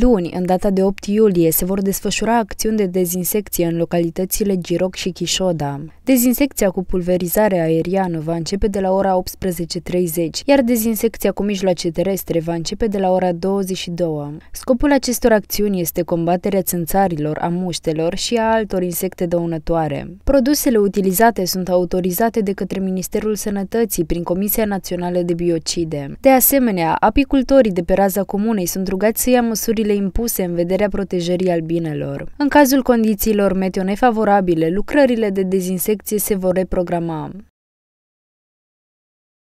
Luni, în data de 8 iulie, se vor desfășura acțiuni de dezinsecție în localitățile Giroc și Chișoda. Dezinsecția cu pulverizare aeriană va începe de la ora 18.30, iar dezinsecția cu mijloace terestre va începe de la ora 22. Scopul acestor acțiuni este combaterea țânțarilor, a muștelor și a altor insecte dăunătoare. Produsele utilizate sunt autorizate de către Ministerul Sănătății prin Comisia Națională de Biocide. De asemenea, apicultorii de pe raza comunei sunt rugați să ia măsuri condițiile impuse în vederea protejării albinelor. În cazul condițiilor meteo nefavorabile, lucrările de dezinsecție se vor reprograma.